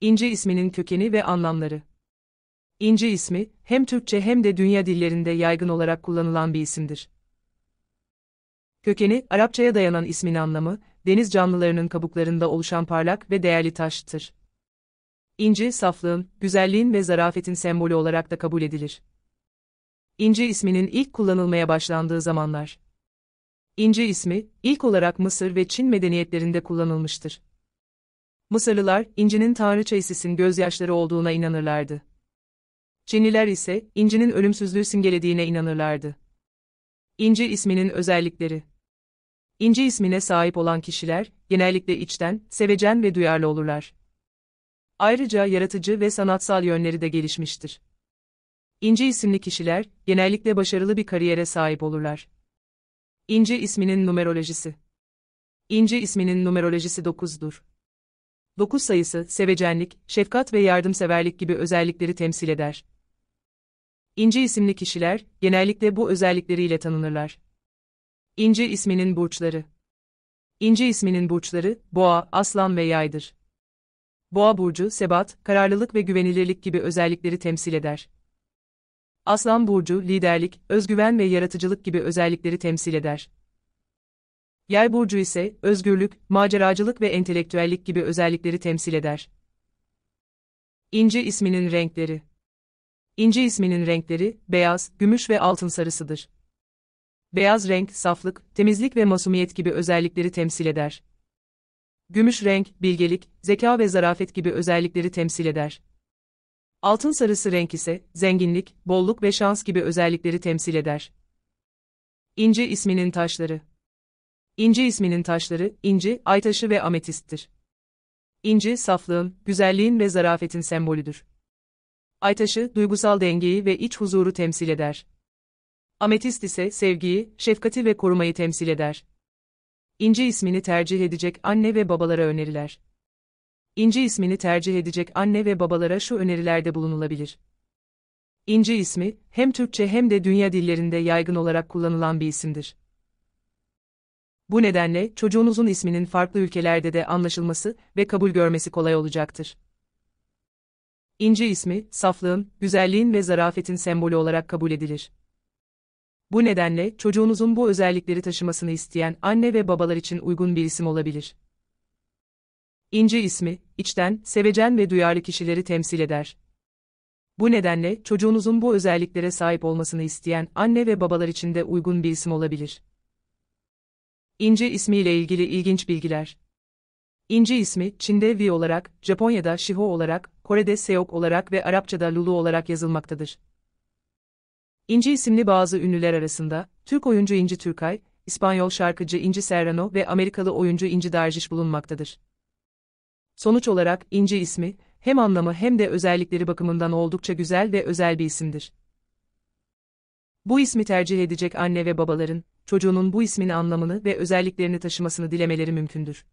İnce isminin kökeni ve anlamları. İnce ismi, hem Türkçe hem de dünya dillerinde yaygın olarak kullanılan bir isimdir. Kökeni, Arapçaya dayanan ismin anlamı, deniz canlılarının kabuklarında oluşan parlak ve değerli taştır. İnce saflığın, güzelliğin ve zarafetin sembolü olarak da kabul edilir. İnce isminin ilk kullanılmaya başlandığı zamanlar. İnce ismi, ilk olarak Mısır ve Çin medeniyetlerinde kullanılmıştır. Mısırlılar, incinin tanrıça Isis'in gözyaşları olduğuna inanırlardı. Çinliler ise, incinin ölümsüzlüğü simgelediğine inanırlardı. İnci isminin özellikleri İnci ismine sahip olan kişiler, genellikle içten, sevecen ve duyarlı olurlar. Ayrıca yaratıcı ve sanatsal yönleri de gelişmiştir. İnci isimli kişiler, genellikle başarılı bir kariyere sahip olurlar. İnci isminin numerolojisi İnci isminin numerolojisi 9'dur. 9 sayısı sevecenlik, şefkat ve yardımseverlik gibi özellikleri temsil eder. İnci isimli kişiler genellikle bu özellikleriyle tanınırlar. İnci isminin burçları. İnci isminin burçları Boğa, Aslan ve Yaydır. Boğa burcu sebat, kararlılık ve güvenilirlik gibi özellikleri temsil eder. Aslan burcu liderlik, özgüven ve yaratıcılık gibi özellikleri temsil eder. Yay burcu ise özgürlük, maceracılık ve entelektüellik gibi özellikleri temsil eder. İnci isminin renkleri İnci isminin renkleri, beyaz, gümüş ve altın sarısıdır. Beyaz renk, saflık, temizlik ve masumiyet gibi özellikleri temsil eder. Gümüş renk, bilgelik, zeka ve zarafet gibi özellikleri temsil eder. Altın sarısı renk ise, zenginlik, bolluk ve şans gibi özellikleri temsil eder. İnci isminin taşları İnci isminin taşları, inci, aytaşı ve ametisttir. İnci, saflığın, güzelliğin ve zarafetin sembolüdür. Aytaşı, duygusal dengeyi ve iç huzuru temsil eder. Ametist ise sevgiyi, şefkati ve korumayı temsil eder. İnci ismini tercih edecek anne ve babalara öneriler. İnci ismini tercih edecek anne ve babalara şu önerilerde bulunulabilir. İnci ismi, hem Türkçe hem de dünya dillerinde yaygın olarak kullanılan bir isimdir. Bu nedenle çocuğunuzun isminin farklı ülkelerde de anlaşılması ve kabul görmesi kolay olacaktır. İnce ismi, saflığın, güzelliğin ve zarafetin sembolü olarak kabul edilir. Bu nedenle çocuğunuzun bu özellikleri taşımasını isteyen anne ve babalar için uygun bir isim olabilir. İnce ismi, içten, sevecen ve duyarlı kişileri temsil eder. Bu nedenle çocuğunuzun bu özelliklere sahip olmasını isteyen anne ve babalar için de uygun bir isim olabilir. İnce ismiyle ilgili ilginç bilgiler. İnce ismi, Çin'de Vi olarak, Japonya'da Shiho olarak, Kore'de Seok olarak ve Arapça'da Lulu olarak yazılmaktadır. İnce isimli bazı ünlüler arasında, Türk oyuncu İnci Türkay, İspanyol şarkıcı İnci Serrano ve Amerikalı oyuncu İnci Darjiş bulunmaktadır. Sonuç olarak İnce ismi, hem anlamı hem de özellikleri bakımından oldukça güzel ve özel bir isimdir. Bu ismi tercih edecek anne ve babaların, çocuğunun bu ismin anlamını ve özelliklerini taşımasını dilemeleri mümkündür.